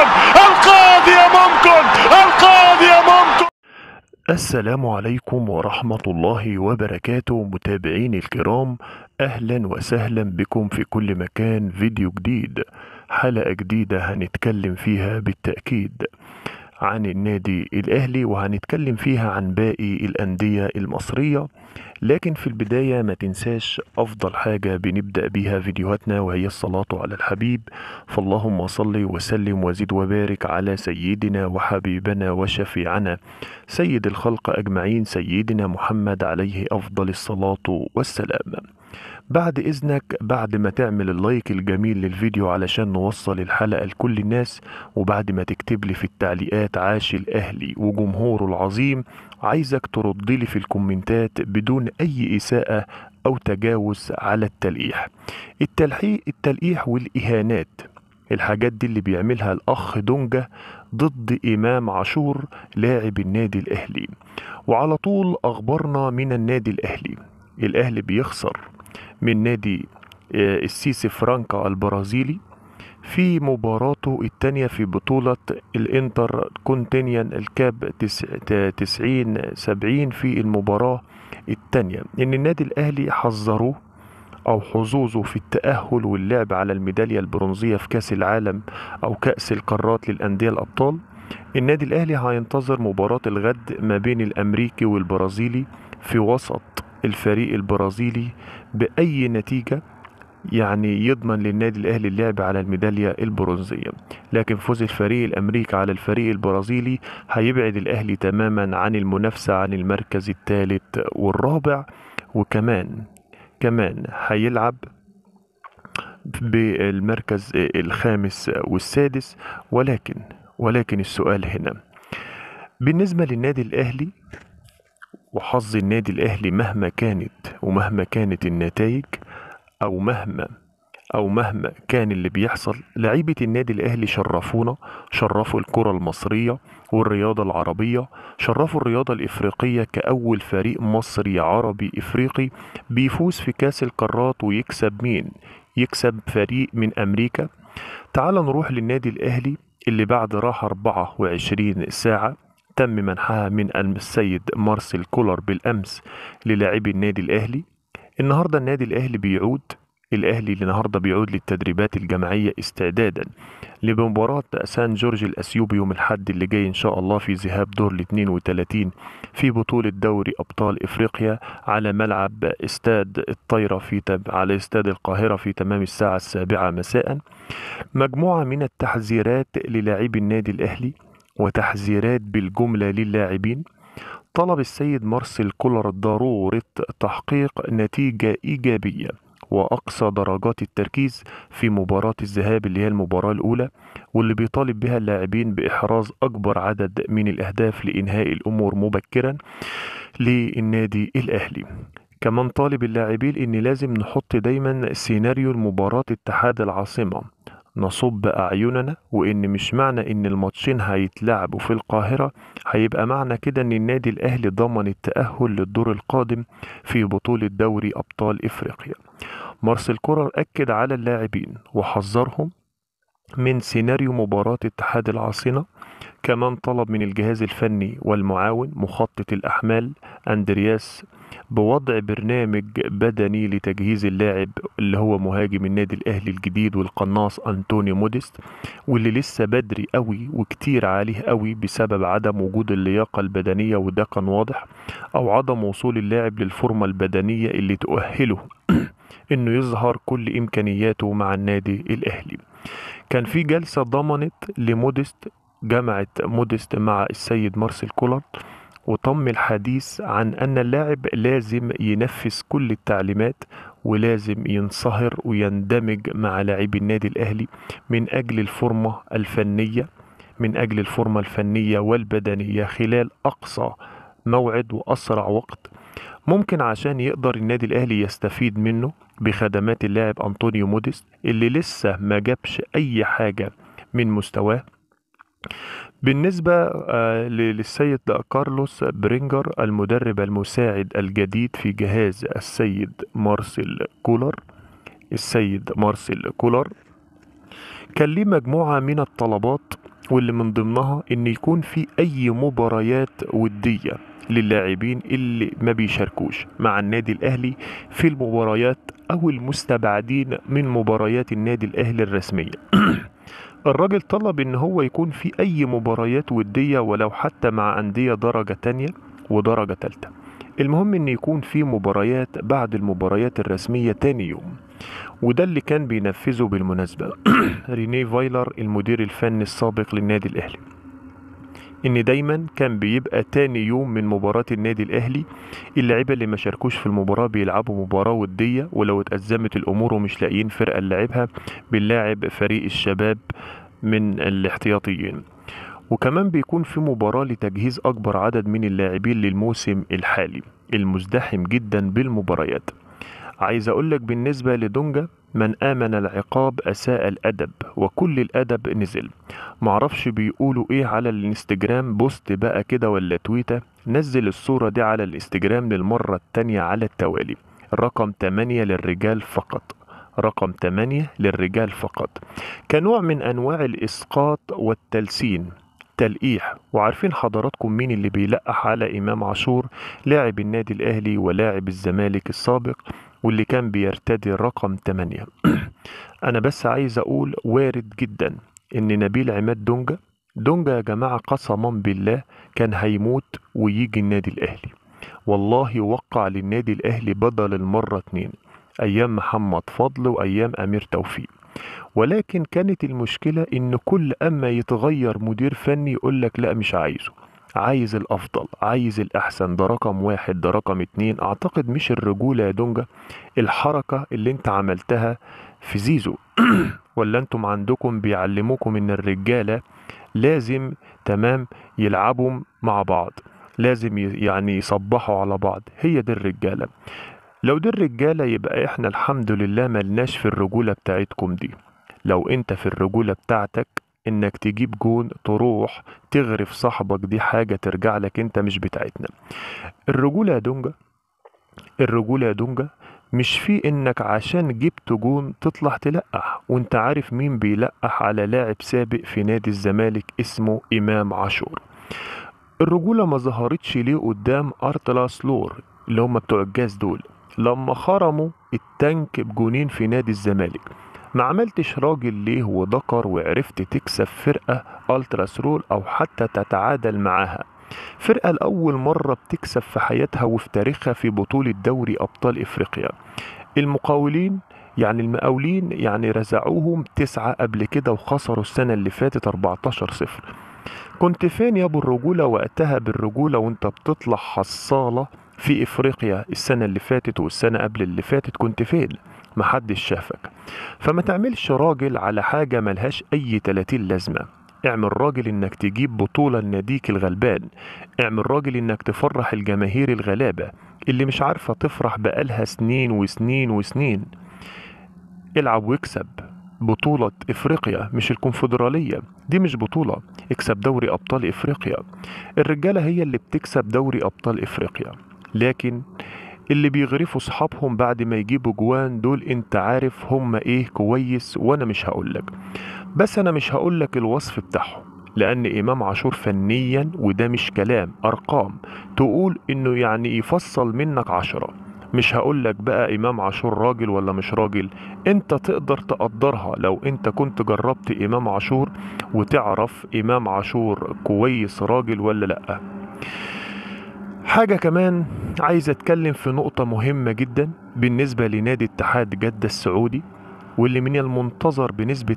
ممكن القاضي ممكن القاضي ممكن السلام عليكم ورحمة الله وبركاته متابعين الكرام أهلا وسهلا بكم في كل مكان فيديو جديد حلقة جديدة هنتكلم فيها بالتأكيد عن النادي الأهلي وهنتكلم فيها عن باقي الأندية المصرية لكن في البداية ما تنساش أفضل حاجة بنبدأ بها فيديوهاتنا وهي الصلاة على الحبيب فاللهم صل وسلم وزد وبارك على سيدنا وحبيبنا وشفيعنا سيد الخلق أجمعين سيدنا محمد عليه أفضل الصلاة والسلام بعد إذنك بعد ما تعمل اللايك الجميل للفيديو علشان نوصل الحلقة لكل الناس وبعد ما تكتب لي في التعليقات عاش الأهلي وجمهوره العظيم عايزك ترد لي في الكومنتات بدون أي إساءة أو تجاوز على التلقيح التلحيق التلقيح والإهانات الحاجات دي اللي بيعملها الأخ دونجا ضد إمام عاشور لاعب النادي الأهلي وعلى طول أخبرنا من النادي الأهلي الأهلي بيخسر من نادي آه، السيسي فرانكا البرازيلي في مباراته الثانية في بطولة الانتر كونتينيان الكاب 90 70 في المباراة الثانية إن النادي الأهلي حذروه أو حظوظه في التأهل واللعب على الميدالية البرونزية في كأس العالم أو كأس القارات للأندية الأبطال النادي الأهلي هينتظر مباراة الغد ما بين الأمريكي والبرازيلي في وسط الفريق البرازيلي بأي نتيجة يعني يضمن للنادي الأهلي اللعب على الميدالية البرونزية لكن فوز الفريق الأمريكي على الفريق البرازيلي هيبعد الأهلي تماما عن المنافسة عن المركز الثالث والرابع وكمان كمان هيلعب بالمركز الخامس والسادس ولكن ولكن السؤال هنا بالنسبة للنادي الأهلي وحظ النادي الأهلي مهما كانت ومهما كانت النتائج أو مهما أو مهما كان اللي بيحصل لعيبة النادي الأهلي شرفونا شرفوا الكرة المصرية والرياضة العربية شرفوا الرياضة الإفريقية كأول فريق مصري عربي إفريقي بيفوز في كأس القارات ويكسب مين؟ يكسب فريق من أمريكا تعال نروح للنادي الأهلي اللي بعد راح 24 ساعة تم منحها من السيد مارسيل كولر بالأمس للاعبي النادي الأهلي النهاردة النادي الأهلي بيعود الأهلي النهاردة بيعود للتدريبات الجماعية استعدادا لمباراة سان جورج الأثيوبي يوم الحد اللي جاي إن شاء الله في ذهاب دور ال 32 في بطولة دوري أبطال إفريقيا على ملعب استاد الطايرة في تب على استاد القاهرة في تمام الساعة السابعة مساء مجموعة من التحذيرات للاعبي النادي الأهلي وتحذيرات بالجملة للاعبين طلب السيد مارسيل كولر ضرورة تحقيق نتيجة إيجابية وأقصى درجات التركيز في مباراة الذهاب اللي هي المباراة الأولى واللي بيطالب بها اللاعبين بإحراز أكبر عدد من الأهداف لإنهاء الأمور مبكرا للنادي الأهلي كمان طالب اللاعبين إن لازم نحط دايما سيناريو المباراة اتحاد العاصمة نصب أعيننا وإن مش معنى إن الماتشين هيتلعبوا في القاهرة هيبقى معنى كده إن النادي الأهلي ضمن التأهل للدور القادم في بطولة دوري أبطال إفريقيا مارسيل كورر أكد على اللاعبين وحذرهم من سيناريو مباراة اتحاد العاصمة كمان طلب من الجهاز الفني والمعاون مخطط الأحمال أندرياس بوضع برنامج بدني لتجهيز اللاعب اللي هو مهاجم النادي الاهلي الجديد والقناص انتوني موديست واللي لسه بدري قوي وكتير عليه قوي بسبب عدم وجود اللياقه البدنيه وده كان واضح او عدم وصول اللاعب للفورمه البدنيه اللي تؤهله انه يظهر كل امكانياته مع النادي الاهلي كان في جلسه ضمنت لموديست جامعه موديست مع السيد مارسيل كولر وطم الحديث عن أن اللاعب لازم ينفذ كل التعليمات ولازم ينصهر ويندمج مع لاعبي النادي الأهلي من أجل الفورمة الفنية من أجل الفورمة الفنية والبدنية خلال أقصى موعد وأسرع وقت ممكن عشان يقدر النادي الأهلي يستفيد منه بخدمات اللاعب أنطونيو موديست اللي لسه ما جابش أي حاجة من مستواه بالنسبة آه، للسيد كارلوس برينجر المدرب المساعد الجديد في جهاز السيد مارسيل كولر السيد مارسيل كولر كان ليه مجموعة من الطلبات واللي من ضمنها ان يكون في اي مباريات ودية للاعبين اللي ما بيشاركوش مع النادي الاهلي في المباريات او المستبعدين من مباريات النادي الاهلي الرسمية الراجل طلب ان هو يكون في اي مباريات ودية ولو حتى مع اندية درجة تانية ودرجة تالتة المهم ان يكون في مباريات بعد المباريات الرسمية تاني يوم وده اللي كان بينفذه بالمناسبة رينيه فايلر المدير الفني السابق للنادي الاهلي ان دايما كان بيبقى تاني يوم من مباراه النادي الاهلي اللعيبه اللي ما شاركوش في المباراه بيلعبوا مباراه وديه ولو اتازمت الامور ومش لاقيين فرقه لعبها بنلاعب فريق الشباب من الاحتياطيين وكمان بيكون في مباراة لتجهيز أكبر عدد من اللاعبين للموسم الحالي المزدحم جدا بالمباريات عايز اقول لك بالنسبه لدونجا من آمن العقاب أساء الأدب وكل الأدب نزل معرفش بيقولوا إيه على الانستجرام بوست بقى كده ولا تويتة نزل الصورة دي على الانستجرام للمرة التانية على التوالي رقم 8 للرجال فقط رقم 8 للرجال فقط كنوع من أنواع الإسقاط والتلسين تلقيح وعارفين حضراتكم مين اللي بيلقح على إمام عاشور لاعب النادي الأهلي ولاعب الزمالك السابق واللي كان بيرتدي الرقم 8 أنا بس عايز أقول وارد جدا إن نبيل عماد دونجا دونجا يا جماعة قسما بالله كان هيموت ويجي النادي الأهلي والله وقع للنادي الأهلي بدل المرة اتنين أيام محمد فضل وأيام أمير توفيق ولكن كانت المشكلة إن كل أما يتغير مدير فني يقولك لا مش عايزه عايز الافضل عايز الاحسن ده رقم واحد ده رقم اتنين اعتقد مش الرجولة يا دونجا الحركة اللي انت عملتها في زيزو ولا انتم عندكم بيعلموكم ان الرجالة لازم تمام يلعبوا مع بعض لازم يعني يصبحوا على بعض هي دي الرجالة لو دي الرجالة يبقى احنا الحمد لله ملناش في الرجولة بتاعتكم دي لو انت في الرجولة بتاعتك انك تجيب جون تروح تغرف صاحبك دي حاجه ترجع لك انت مش بتاعتنا الرجوله يا دونجا الرجوله يا دونجا مش في انك عشان جبت جون تطلع تلقح وانت عارف مين بيلقح على لاعب سابق في نادي الزمالك اسمه امام عاشور الرجوله ما ظهرتش ليه قدام ارتلاس لور اللي هم بتوع الجاز دول لما خرموا التانك بجونين في نادي الزمالك ما عملتش راجل ليه وذكر وعرفت تكسب فرقة ألترا سرول أو حتى تتعادل معاها فرقة لأول مرة بتكسب في حياتها وفي تاريخها في بطولة دوري أبطال إفريقيا المقاولين يعني المقاولين يعني رزعوهم تسعة قبل كده وخسروا السنة اللي فاتت 14 صفر كنت فين يا ابو الرجولة وقتها بالرجولة وانت بتطلع حصالة في افريقيا السنة اللي فاتت والسنة قبل اللي فاتت كنت فين محدش شافك فما تعملش راجل على حاجة ملهاش أي تلاتين لازمة اعمل راجل انك تجيب بطولة لناديك الغلبان اعمل راجل انك تفرح الجماهير الغلابة اللي مش عارفة تفرح بقالها سنين وسنين وسنين العب واكسب بطولة افريقيا مش الكونفدرالية دي مش بطولة اكسب دوري ابطال افريقيا الرجالة هي اللي بتكسب دوري ابطال افريقيا لكن اللي بيغرفوا صحابهم بعد ما يجيبوا جوان دول انت عارف هم ايه كويس وانا مش هقولك بس انا مش هقولك الوصف بتاعهم لأن إمام عاشور فنيا وده مش كلام أرقام تقول إنه يعني يفصل منك عشرة مش هقولك بقى إمام عاشور راجل ولا مش راجل أنت تقدر تقدرها لو أنت كنت جربت إمام عاشور وتعرف إمام عاشور كويس راجل ولا لأ حاجة كمان عايز أتكلم في نقطة مهمة جدا بالنسبة لنادي اتحاد جدة السعودي واللي من المنتظر بنسبة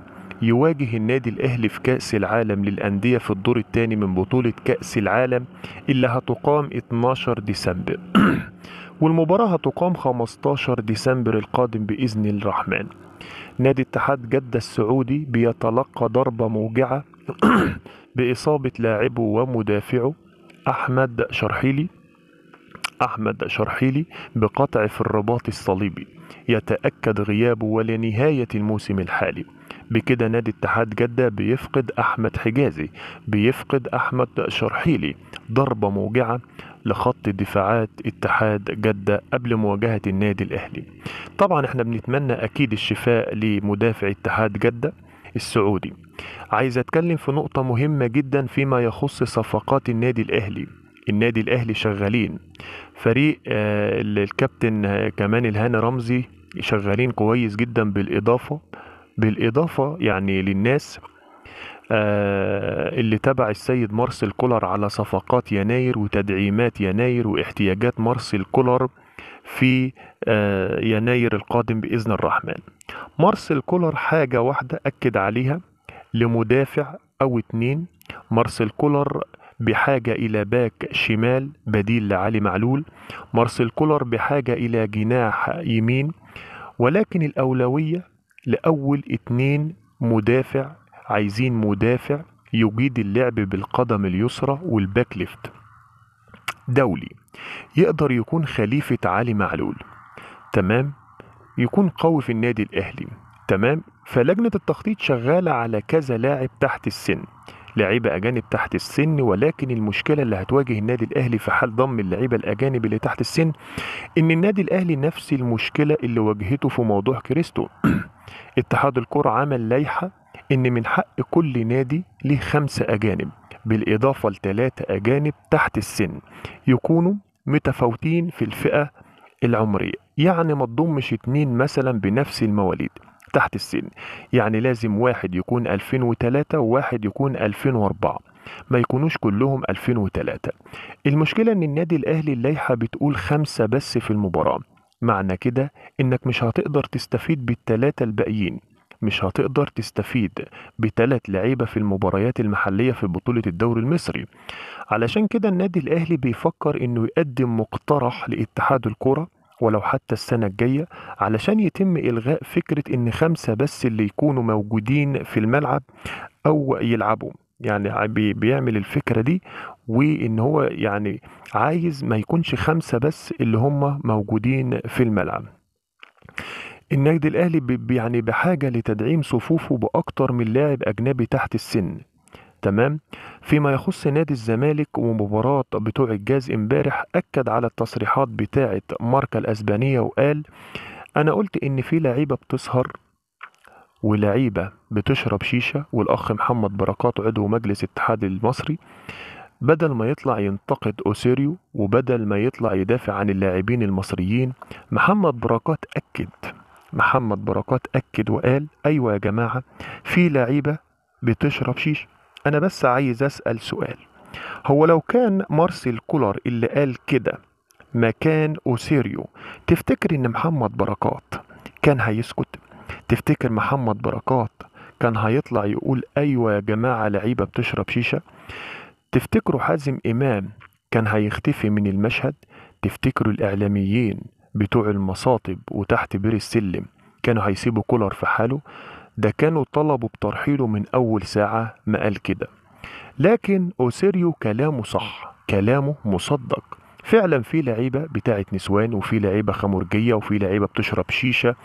95% يواجه النادي الأهلي في كأس العالم للأندية في الدور الثاني من بطولة كأس العالم اللي هتقام 12 ديسمبر والمباراة هتقام 15 ديسمبر القادم بإذن الرحمن نادي اتحاد جدة السعودي بيتلقى ضربة موجعة بإصابة لاعبه ومدافعه أحمد شرحيلي أحمد شرحيلي بقطع في الرباط الصليبي يتأكد غيابه ولنهاية الموسم الحالي بكده نادي اتحاد جدة بيفقد أحمد حجازي بيفقد أحمد شرحيلي ضربة موجعة لخط دفاعات اتحاد جدة قبل مواجهة النادي الأهلي طبعا احنا بنتمنى أكيد الشفاء لمدافع اتحاد جدة السعودي عايز اتكلم في نقطة مهمة جدا فيما يخص صفقات النادي الاهلي النادي الاهلي شغالين فريق آه، الكابتن آه، كمان الهاني رمزي شغالين كويس جدا بالاضافة بالاضافة يعني للناس آه، اللي تبع السيد مارسيل كولر على صفقات يناير وتدعيمات يناير واحتياجات مارسيل كولر في يناير القادم بإذن الرحمن مارسيل كولر حاجة واحدة أكد عليها لمدافع أو اتنين مارسيل كولر بحاجة إلى باك شمال بديل لعلي معلول مارسيل كولر بحاجة إلى جناح يمين ولكن الأولوية لأول اتنين مدافع عايزين مدافع يجيد اللعب بالقدم اليسرى والباك ليفت دولي يقدر يكون خليفة علي معلول تمام يكون قوي في النادي الأهلي تمام فلجنة التخطيط شغالة على كذا لاعب تحت السن لعيبة أجانب تحت السن ولكن المشكلة اللي هتواجه النادي الأهلي في حال ضم اللعيبة الأجانب اللي تحت السن إن النادي الأهلي نفس المشكلة اللي واجهته في موضوع كريستو اتحاد الكرة عمل لائحة إن من حق كل نادي ليه خمسة أجانب بالإضافة لثلاثة أجانب تحت السن يكونوا متفاوتين في الفئة العمرية يعني ما تضمش اتنين مثلا بنفس المواليد تحت السن يعني لازم واحد يكون 2003 وواحد يكون 2004 ما يكونوش كلهم 2003 المشكلة ان النادي الاهلي اللائحة بتقول خمسة بس في المباراة معنى كده انك مش هتقدر تستفيد بالتلاتة الباقيين مش هتقدر تستفيد بتلات لعيبة في المباريات المحلية في بطولة الدوري المصري علشان كده النادي الأهلي بيفكر إنه يقدم مقترح لاتحاد الكرة ولو حتى السنة الجاية علشان يتم إلغاء فكرة إن خمسة بس اللي يكونوا موجودين في الملعب أو يلعبوا يعني بيعمل الفكرة دي وإن هو يعني عايز ما يكونش خمسة بس اللي هم موجودين في الملعب النادي الأهلي يعني بحاجة لتدعيم صفوفه باكثر من لاعب أجنبي تحت السن تمام فيما يخص نادي الزمالك ومباراة بتوع الجاز امبارح أكد على التصريحات بتاعة ماركا الأسبانية وقال أنا قلت إن في لعيبة بتسهر ولعيبة بتشرب شيشة والأخ محمد بركات عضو مجلس الاتحاد المصري بدل ما يطلع ينتقد أوسيريو وبدل ما يطلع يدافع عن اللاعبين المصريين محمد بركات أكد محمد بركات أكد وقال أيوة يا جماعة في لعيبة بتشرب شيشة أنا بس عايز أسأل سؤال هو لو كان مارسيل كولر اللي قال كده مكان أوسيريو تفتكر إن محمد بركات كان هيسكت؟ تفتكر محمد بركات كان هيطلع يقول أيوة يا جماعة لعيبة بتشرب شيشة؟ تفتكروا حازم إمام كان هيختفي من المشهد؟ تفتكروا الإعلاميين بتوع المصاطب وتحت بير السلم كانوا هيسيبوا كولر في حاله؟ ده كانوا طلبوا بترحيله من أول ساعة ما قال كده لكن أوسيريو كلامه صح كلامه مصدق فعلا في لعيبه بتاعت نسوان وفي لعيبه خمرجيه وفي لعيبه بتشرب شيشه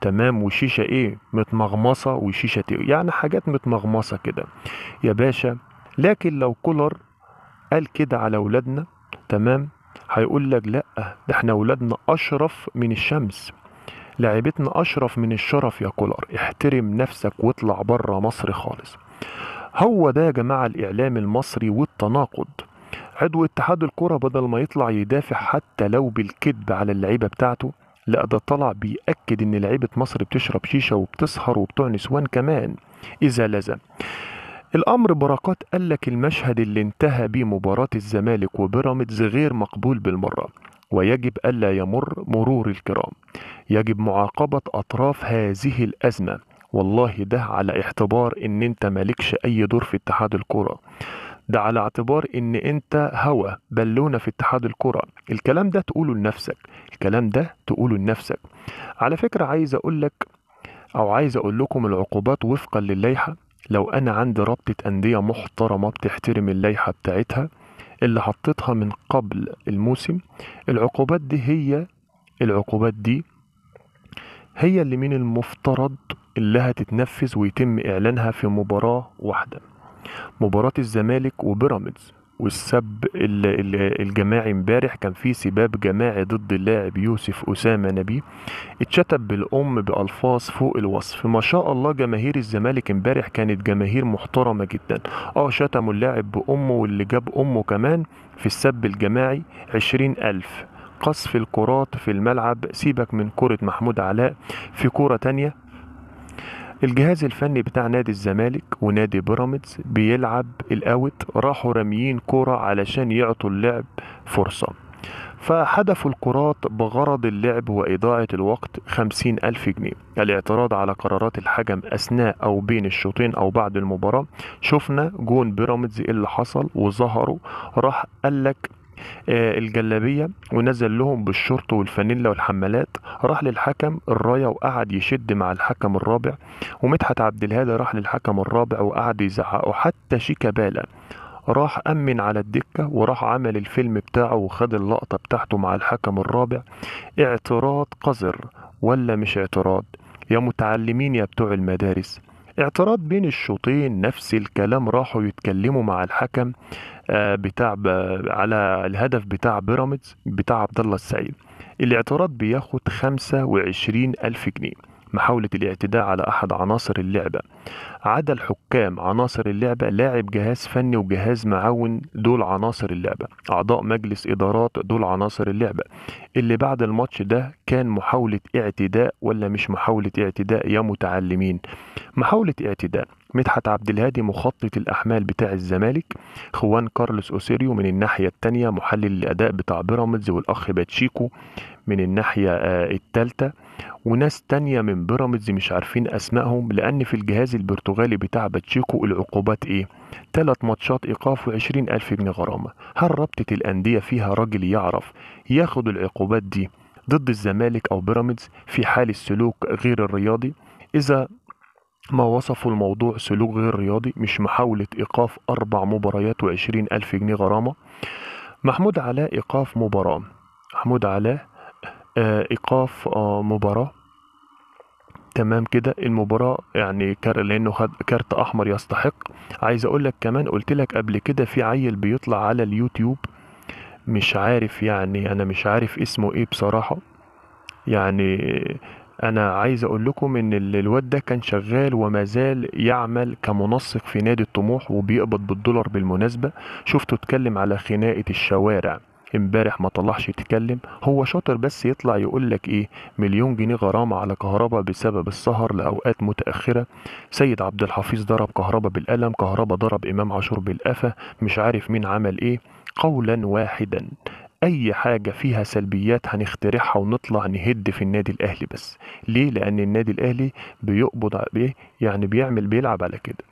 تمام وشيشه ايه متمغمصه وشيشه إيه؟ يعني حاجات متمغمصه كده يا باشا لكن لو كولر قال كده على ولادنا تمام هيقول لك لا ده احنا ولادنا اشرف من الشمس لعبتنا أشرف من الشرف يا كولر احترم نفسك واطلع بره مصر خالص هو ده يا جماعة الإعلام المصري والتناقض عضو اتحاد الكرة بدل ما يطلع يدافع حتى لو بالكذب على اللعيبة بتاعته لا ده طلع بيأكد إن لعيبة مصر بتشرب شيشة وبتسهر وبتوع نسوان كمان إذا لزم الأمر بركات قال لك المشهد اللي انتهى بيه مباراة الزمالك وبيراميدز غير مقبول بالمرة ويجب ألا يمر مرور الكرام يجب معاقبة أطراف هذه الأزمة والله ده على اعتبار ان انت مالكش اي دور في اتحاد الكرة ده على اعتبار ان انت هوى بالونة في اتحاد الكرة الكلام ده تقوله لنفسك الكلام ده تقوله لنفسك على فكرة عايز اقولك او عايز اقول لكم العقوبات وفقا للائحة لو انا عندي رابطة اندية محترمة بتحترم اللائحة بتاعتها اللي حطيتها من قبل الموسم العقوبات دي هي العقوبات دي هي اللي من المفترض اللي هتتنفذ ويتم إعلانها في مباراة واحدة مباراة الزمالك وبيراميدز والسب الجماعي امبارح كان في سباب جماعي ضد اللاعب يوسف اسامه نبيه اتشتم بالام بالفاظ فوق الوصف ما شاء الله جماهير الزمالك امبارح كانت جماهير محترمه جدا اه شتموا اللاعب بامه واللي جاب امه كمان في السب الجماعي عشرين ألف قصف الكرات في الملعب سيبك من كرة محمود علاء في كرة تانية الجهاز الفني بتاع نادي الزمالك ونادي بيراميدز بيلعب الاوت راحوا راميين كرة علشان يعطوا اللعب فرصة فحدفوا الكرات بغرض اللعب وإضاعة الوقت خمسين ألف جنيه الاعتراض على قرارات الحجم أثناء أو بين الشوطين أو بعد المباراة شفنا جون بيراميدز إيه اللي حصل وظهروا راح قالك آه، الجلابيه ونزل لهم بالشورت والفانيلا والحمالات راح للحكم الرايه وقعد يشد مع الحكم الرابع ومدحت عبد الهادي راح للحكم الرابع وقعد يزعقه حتى شيكابالا راح أمن على الدكة وراح عمل الفيلم بتاعه وخد اللقطة بتاعته مع الحكم الرابع اعتراض قذر ولا مش اعتراض يا متعلمين يا بتوع المدارس اعتراض بين الشوطين نفس الكلام راحوا يتكلموا مع الحكم آه، بتاع على الهدف بتاع بيراميدز بتاع عبد الله السعيد الاعتراض بياخد 25 ألف جنيه محاولة الاعتداء على أحد عناصر اللعبة عدا الحكام عناصر اللعبة لاعب جهاز فني وجهاز معاون دول عناصر اللعبة أعضاء مجلس إدارات دول عناصر اللعبة اللي بعد الماتش ده كان محاولة اعتداء ولا مش محاولة اعتداء يا متعلمين محاولة اعتداء مدحت عبد الهادي مخطط الأحمال بتاع الزمالك خوان كارلوس أوسيريو من الناحية التانية محلل الأداء بتاع بيراميدز والأخ باتشيكو من الناحية آه، التالتة وناس تانية من بيراميدز مش عارفين اسمائهم لان في الجهاز البرتغالي بتاع باتشيكو العقوبات ايه تلات ماتشات ايقاف وعشرين الف جنيه غرامة هل رابطة الاندية فيها راجل يعرف ياخد العقوبات دي ضد الزمالك او بيراميدز في حال السلوك غير الرياضي اذا ما وصفوا الموضوع سلوك غير رياضي مش محاولة إيقاف أربع مباريات وعشرين ألف جنيه غرامة محمود علاء إيقاف مباراة محمود علاء آه، ايقاف آه، مباراه تمام كده المباراة يعني كار لأنه خد كارت أحمر يستحق عايز أقول لك كمان قلت لك قبل كده في عيل بيطلع على اليوتيوب مش عارف يعني أنا مش عارف اسمه إيه بصراحة يعني أنا عايز أقول لكم إن الواد ده كان شغال وما زال يعمل كمنسق في نادي الطموح وبيقبض بالدولار بالمناسبة شفته اتكلم على خناقة الشوارع امبارح ما طلعش يتكلم هو شاطر بس يطلع يقولك ايه مليون جنيه غرامة على كهربا بسبب السهر لأوقات متأخرة سيد عبد الحفيظ ضرب كهربا بالقلم كهربا ضرب إمام عاشور بالقفا مش عارف مين عمل ايه قولا واحدا أي حاجة فيها سلبيات هنخترعها ونطلع نهد في النادي الأهلي بس ليه لأن النادي الأهلي بيقبض يعني بيعمل بيلعب على كده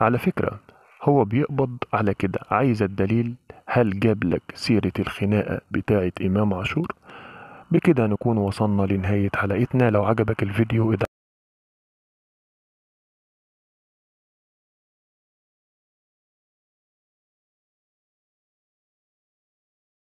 على فكرة هو بيقبض على كده عايز الدليل هل جاب لك سيرة الخناقة بتاعة إمام عاشور بكده نكون وصلنا لنهاية حلقتنا لو عجبك الفيديو